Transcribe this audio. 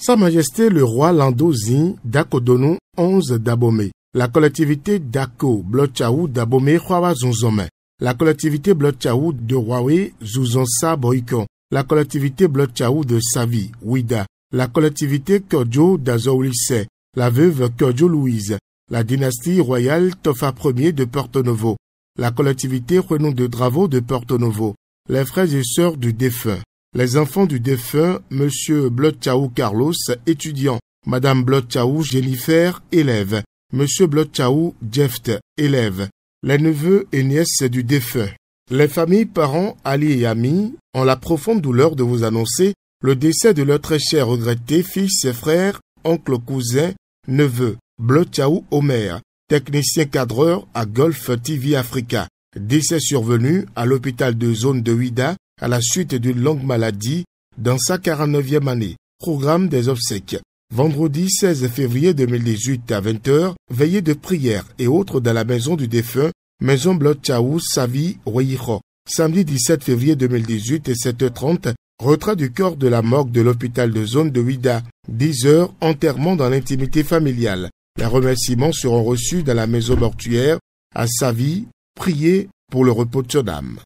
Sa Majesté le roi Landozin Dakodonon 11 Dabome, la collectivité Dako Blotchaou Dabome, Huawa la collectivité Blotchaou de Huawei Zuzonsa Boikon, la collectivité Blotchaou de Savi Ouida, la collectivité Kodjo d'Azoulisse. la veuve Kodjo Louise, la dynastie royale Tofa Ier de Porto Novo, la collectivité Renon de Dravo de Porto Novo, les frères et sœurs du défunt, les enfants du défunt, M. Blotchaou Carlos, étudiant, Mme Blotchaou Jennifer, élève, Monsieur Blotchaou Jeft, élève, les neveux et nièces du défunt. Les familles, parents, alliés et amis ont la profonde douleur de vous annoncer le décès de leur très cher regretté fils et frère, oncle, cousin, neveu, Blotchaou Omer, technicien cadreur à Golf TV Africa. Décès survenu à l'hôpital de zone de Ouida à la suite d'une longue maladie dans sa 49e année. Programme des obsèques. Vendredi 16 février 2018 à 20h, veillée de prière et autres dans la maison du défunt, Maison Blotchaou Savi Royiro. Samedi 17 février 2018 à 7h30, retrait du corps de la morgue de l'hôpital de zone de Ouida. 10h, enterrement dans l'intimité familiale. Les remerciements seront reçus dans la maison mortuaire à Savi, prier pour le repos de son âme.